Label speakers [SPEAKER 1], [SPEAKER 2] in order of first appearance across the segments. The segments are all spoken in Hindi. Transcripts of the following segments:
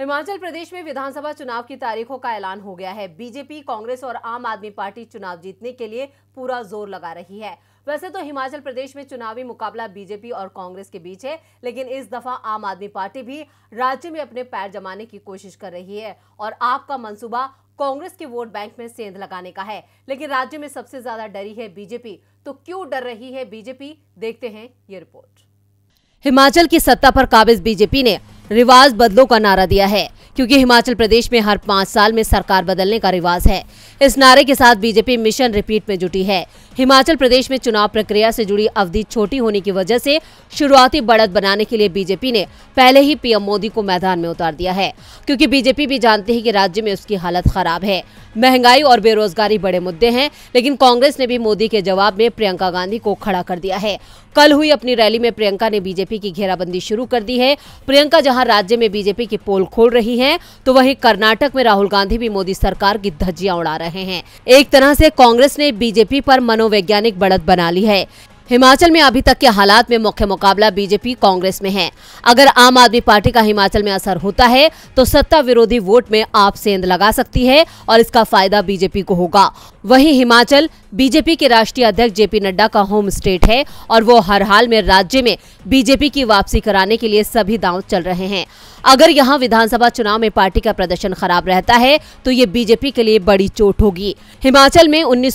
[SPEAKER 1] हिमाचल प्रदेश में विधानसभा चुनाव की तारीखों का ऐलान हो गया है बीजेपी कांग्रेस और आम आदमी पार्टी चुनाव जीतने के लिए पूरा जोर लगा रही है वैसे तो हिमाचल प्रदेश में चुनावी मुकाबला बीजेपी और कांग्रेस के बीच है लेकिन इस दफा आम आदमी पार्टी भी राज्य में अपने पैर जमाने की कोशिश कर रही है और आपका मंसूबा कांग्रेस के वोट बैंक में सेंध लगाने का है लेकिन राज्य में सबसे ज्यादा डरी है बीजेपी तो क्यों डर रही है बीजेपी देखते हैं ये रिपोर्ट हिमाचल की सत्ता पर काबिज बीजेपी ने रिवाज बदलो का नारा दिया है क्योंकि हिमाचल प्रदेश में हर पाँच साल में सरकार बदलने का रिवाज है इस नारे के साथ बीजेपी मिशन रिपीट में जुटी है हिमाचल प्रदेश में चुनाव प्रक्रिया से जुड़ी अवधि छोटी होने की वजह से शुरुआती बढ़त बनाने के लिए बीजेपी ने पहले ही पीएम मोदी को मैदान में उतार दिया है क्योंकि बीजेपी भी जानती है कि राज्य में उसकी हालत खराब है महंगाई और बेरोजगारी बड़े मुद्दे हैं लेकिन कांग्रेस ने भी मोदी के जवाब में प्रियंका गांधी को खड़ा कर दिया है कल हुई अपनी रैली में प्रियंका ने बीजेपी की घेराबंदी शुरू कर दी है प्रियंका जहां राज्य में बीजेपी की पोल खोल रही हैं, तो वहीं कर्नाटक में राहुल गांधी भी मोदी सरकार की धज्जियां उड़ा रहे हैं एक तरह से कांग्रेस ने बीजेपी पर मनो मनोवैज्ञानिक बढ़त बना ली है हिमाचल में अभी तक के हालात में मुख्य मुकाबला बीजेपी कांग्रेस में है अगर आम आदमी पार्टी का हिमाचल में असर होता है तो सत्ता विरोधी वोट में आप सेंध लगा सकती है और इसका फायदा बीजेपी को होगा वहीं हिमाचल बीजेपी के राष्ट्रीय अध्यक्ष जेपी नड्डा का होम स्टेट है और वो हर हाल में राज्य में बीजेपी की वापसी कराने के लिए सभी दांव चल रहे हैं अगर यहाँ विधानसभा चुनाव में पार्टी का प्रदर्शन खराब रहता है तो ये बीजेपी के लिए बड़ी चोट होगी हिमाचल में उन्नीस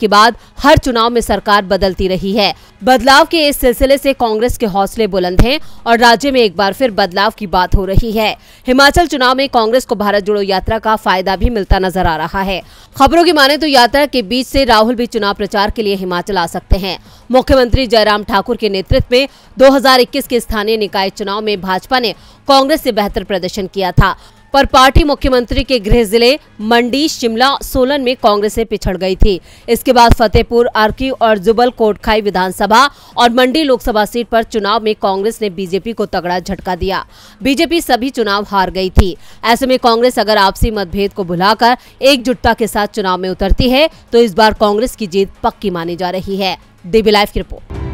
[SPEAKER 1] के बाद हर चुनाव में सरकार बदलती रही है बदलाव के इस सिलसिले से कांग्रेस के हौसले बुलंद हैं और राज्य में एक बार फिर बदलाव की बात हो रही है हिमाचल चुनाव में कांग्रेस को भारत जोड़ो यात्रा का फायदा भी मिलता नजर आ रहा है खबरों की माने तो यात्रा के बीच ऐसी राहुल भी चुनाव प्रचार के लिए हिमाचल आ सकते हैं मुख्यमंत्री जयराम ठाकुर के नेतृत्व में 2021 के स्थानीय निकाय चुनाव में भाजपा ने कांग्रेस से बेहतर प्रदर्शन किया था पर पार्टी मुख्यमंत्री के गृह जिले मंडी शिमला सोलन में कांग्रेस से पिछड़ गई थी इसके बाद फतेहपुर अर्की और जुबल कोटखाई विधानसभा और मंडी लोकसभा सीट पर चुनाव में कांग्रेस ने बीजेपी को तगड़ा झटका दिया बीजेपी सभी चुनाव हार गई थी ऐसे में कांग्रेस अगर आपसी मतभेद को भुलाकर एकजुटता के साथ चुनाव में उतरती है तो इस बार कांग्रेस की जीत पक्की मानी जा रही है डीबी लाइव की रिपोर्ट